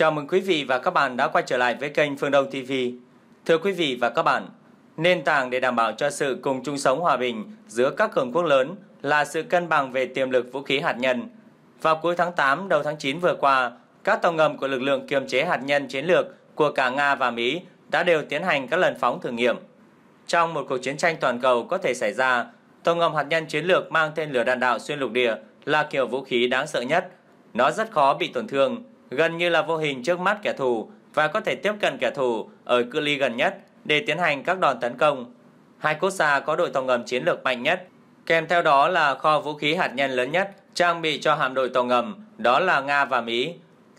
Chào mừng quý vị và các bạn đã quay trở lại với kênh Phương Đông TV. Thưa quý vị và các bạn, nền tảng để đảm bảo cho sự cùng chung sống hòa bình giữa các cường quốc lớn là sự cân bằng về tiềm lực vũ khí hạt nhân. Vào cuối tháng 8 đầu tháng 9 vừa qua, các tàu ngầm của lực lượng kiềm chế hạt nhân chiến lược của cả Nga và Mỹ đã đều tiến hành các lần phóng thử nghiệm. Trong một cuộc chiến tranh toàn cầu có thể xảy ra, tàu ngầm hạt nhân chiến lược mang tên lửa đạn đạo xuyên lục địa là kiểu vũ khí đáng sợ nhất. Nó rất khó bị tổn thương gần như là vô hình trước mắt kẻ thù và có thể tiếp cận kẻ thù ở cự ly gần nhất để tiến hành các đòn tấn công. Hai quốc gia có đội tàu ngầm chiến lược mạnh nhất, kèm theo đó là kho vũ khí hạt nhân lớn nhất trang bị cho hạm đội tàu ngầm, đó là Nga và Mỹ.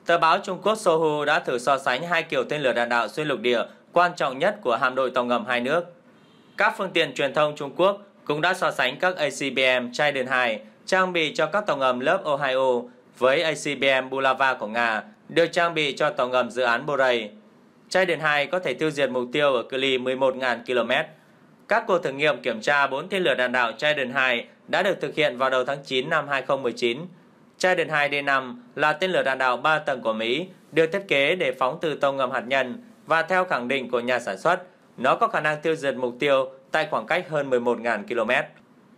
Tờ báo Trung Quốc Sohu đã thử so sánh hai kiểu tên lửa đạn đạo xuyên lục địa quan trọng nhất của hạm đội tàu ngầm hai nước. Các phương tiện truyền thông Trung Quốc cũng đã so sánh các ACBM Trident 2 trang bị cho các tàu ngầm lớp Ohio với icbm Bulava của Nga được trang bị cho tàu ngầm dự án Borei. Chai điện 2 có thể tiêu diệt mục tiêu ở cự ly 11.000 km. Các cuộc thử nghiệm kiểm tra 4 tên lửa đạn đạo Chai điện 2 đã được thực hiện vào đầu tháng 9 năm 2019. Chai điện 2 D5 là tên lửa đạn đạo 3 tầng của Mỹ, được thiết kế để phóng từ tàu ngầm hạt nhân và theo khẳng định của nhà sản xuất, nó có khả năng tiêu diệt mục tiêu tại khoảng cách hơn 11.000 km.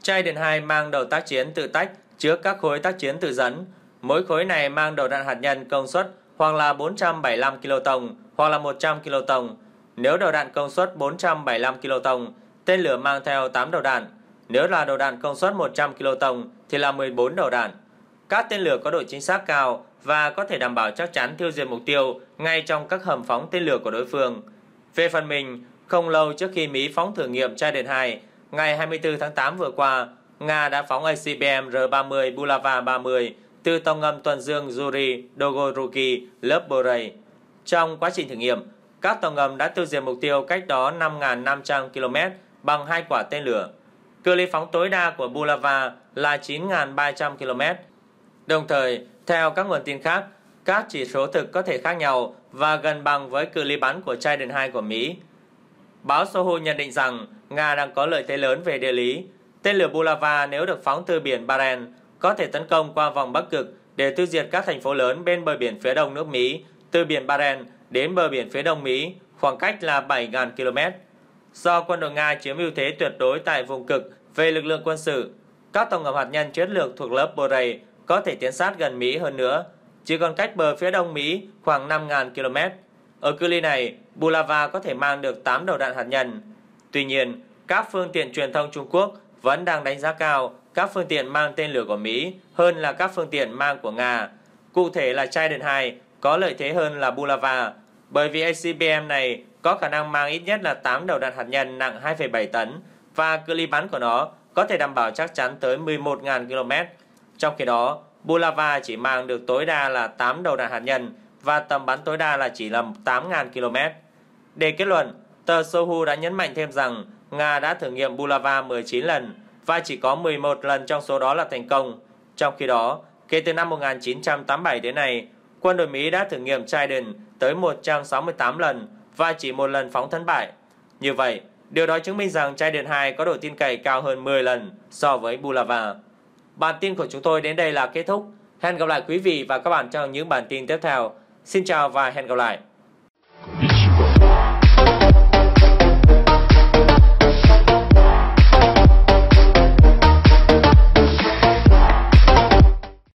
Chai điện 2 mang đầu tác chiến tự tách chứa các khối tác chiến tự dẫn Mỗi khối này mang đầu đạn hạt nhân công suất hoặc là 475 kiloton hoặc là 100 kiloton. Nếu đầu đạn công suất 475 kiloton, tên lửa mang theo 8 đầu đạn. Nếu là đầu đạn công suất 100 kiloton thì là 14 đầu đạn. Các tên lửa có độ chính xác cao và có thể đảm bảo chắc chắn tiêu diệt mục tiêu ngay trong các hầm phóng tên lửa của đối phương. Về phần mình, không lâu trước khi Mỹ phóng thử nghiệm trai đèn 2, ngày 24 tháng 8 vừa qua, Nga đã phóng icbm R-30 Bulava 30 từ tàu ngầm tuần dương Yuri Dogoruki lớp Borei. Trong quá trình thử nghiệm, các tàu ngầm đã tiêu diệt mục tiêu cách đó 5.500 km bằng hai quả tên lửa. Cự ly phóng tối đa của Bulava là 9.300 km. Đồng thời, theo các nguồn tin khác, các chỉ số thực có thể khác nhau và gần bằng với cự ly bắn của Trident 2 của Mỹ. Báo Sohu nhận định rằng Nga đang có lợi thế lớn về địa lý. Tên lửa Bulava nếu được phóng từ biển Baren có thể tấn công qua vòng Bắc Cực để tiêu diệt các thành phố lớn bên bờ biển phía đông nước Mỹ, từ biển Baren đến bờ biển phía đông Mỹ, khoảng cách là 7.000 km. Do quân đội Nga chiếm ưu thế tuyệt đối tại vùng cực về lực lượng quân sự, các tàu ngầm hạt nhân chiến lược thuộc lớp Borei có thể tiến sát gần Mỹ hơn nữa, chỉ còn cách bờ phía đông Mỹ khoảng 5.000 km. Ở cự ly này, Bulava có thể mang được 8 đầu đạn hạt nhân. Tuy nhiên, các phương tiện truyền thông Trung Quốc vẫn đang đánh giá cao các phương tiện mang tên lửa của Mỹ hơn là các phương tiện mang của Nga. Cụ thể là Trident 2 có lợi thế hơn là Bulava, bởi vì ACBM này có khả năng mang ít nhất là 8 đầu đạn hạt nhân nặng 2,7 tấn và cự ly bắn của nó có thể đảm bảo chắc chắn tới 11.000 km. Trong khi đó, Bulava chỉ mang được tối đa là 8 đầu đạn hạt nhân và tầm bắn tối đa là chỉ là 8.000 km. Để kết luận, tờ Sohu đã nhấn mạnh thêm rằng Nga đã thử nghiệm Bulava 19 lần và chỉ có 11 lần trong số đó là thành công. Trong khi đó, kể từ năm 1987 đến nay, quân đội Mỹ đã thử nghiệm Trident tới 168 lần và chỉ một lần phóng thất bại. Như vậy, điều đó chứng minh rằng Trident 2 có độ tin cậy cao hơn 10 lần so với Bulava. Bản tin của chúng tôi đến đây là kết thúc. Hẹn gặp lại quý vị và các bạn trong những bản tin tiếp theo. Xin chào và hẹn gặp lại.